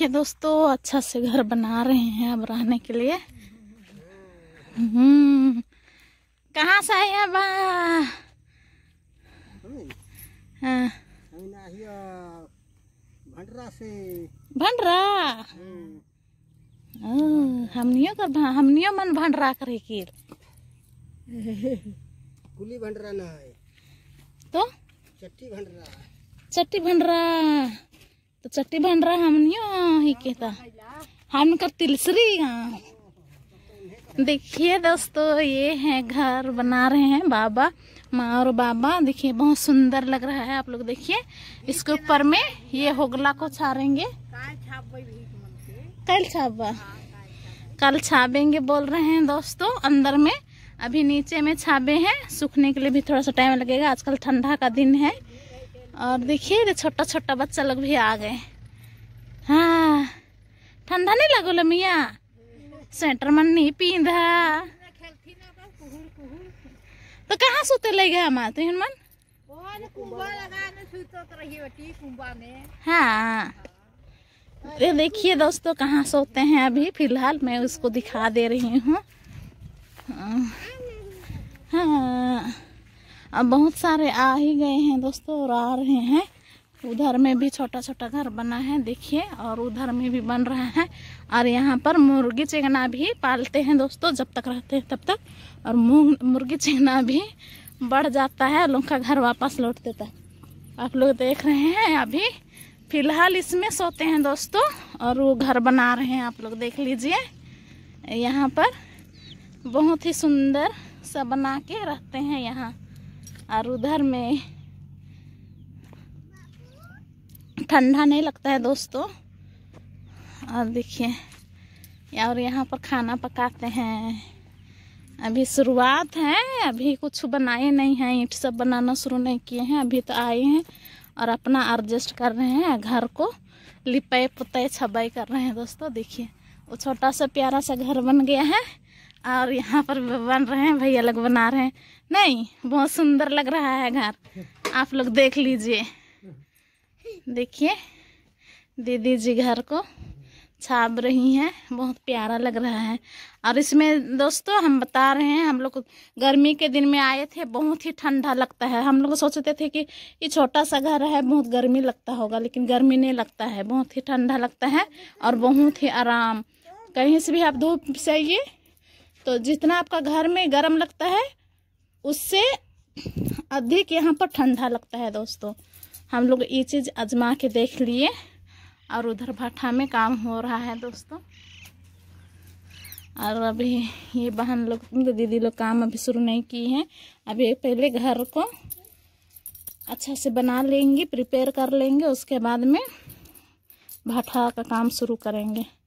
के दोस्तों अच्छा से घर बना रहे हैं अब रहने के लिए हम्म कहाँ से आए हैं हाँ। भंडरा से भंडरा हमनियो कर हमनियो मन भंडरा करे की कुली भंडरा ना है तो चट्टी भंडरा चट्टी भंडरा तो चट्टी बन रहा हम हाँ, ही कहता हम का तिलसरी हाँ। देखिए दोस्तों ये है घर बना रहे हैं बाबा माँ और बाबा देखिए बहुत सुंदर लग रहा है आप लोग देखिए इसके ऊपर में ये होगला को छारेंगे कल छापा कल छापेंगे बोल रहे हैं दोस्तों अंदर में अभी नीचे में छाबे हैं सूखने के लिए भी थोड़ा सा टाइम लगेगा आजकल ठंडा का दिन है और देखिए रे छोटा छोटा बच्चा लोग भी आ गए हाँ ठंडा नहीं लगो लो मिया स्वेटर मन नहीं पींदा तो कहाँ सुते ले गए हमारा तुहन तो मन हाँ ये देखिए दोस्तों कहाँ सोते हैं अभी फिलहाल मैं उसको दिखा दे रही हूँ हाँ, हाँ। अब बहुत सारे आ ही गए हैं दोस्तों और आ रहे हैं उधर में भी छोटा छोटा घर बना है देखिए और उधर में भी बन रहा है और यहाँ पर मुर्गी चिकना भी पालते हैं दोस्तों जब तक रहते हैं तब तक और मुर्गी चिकना भी बढ़ जाता है लोग का घर वापस लौटते तक आप लोग देख रहे हैं अभी फिलहाल इसमें सोते हैं दोस्तों और वो घर बना रहे हैं आप लोग देख लीजिए यहाँ पर बहुत ही सुंदर सा बना के रहते हैं यहाँ और उधर में ठंडा नहीं लगता है दोस्तों और देखिए और यहाँ पर खाना पकाते हैं अभी शुरुआत है अभी कुछ बनाए नहीं हैं ईट सब बनाना शुरू नहीं किए हैं अभी तो आए हैं और अपना एडजस्ट कर रहे हैं घर को लिपे पुताई छबाई कर रहे हैं दोस्तों देखिए वो छोटा सा प्यारा सा घर बन गया है और यहाँ पर बन रहे हैं भैया लोग बना रहे हैं नहीं बहुत सुंदर लग रहा है घर आप लोग देख लीजिए देखिए दीदी जी घर को छाप रही हैं बहुत प्यारा लग रहा है और इसमें दोस्तों हम बता रहे हैं हम लोग गर्मी के दिन में आए थे बहुत ही ठंडा लगता है हम लोग सोचते थे कि ये छोटा सा घर है बहुत गर्मी लगता होगा लेकिन गर्मी नहीं लगता है बहुत ही ठंडा लगता है और बहुत ही आराम कहीं से भी आप धूप से आइए तो जितना आपका घर में गर्म लगता है उससे अधिक यहाँ पर ठंडा लगता है दोस्तों हम लोग ये चीज़ आजमा के देख लिए और उधर भट्ठा में काम हो रहा है दोस्तों और अभी ये बहन लोग दीदी लोग काम अभी शुरू नहीं की हैं अभी पहले घर को अच्छा से बना लेंगे प्रिपेयर कर लेंगे उसके बाद में भट्ठा का काम शुरू करेंगे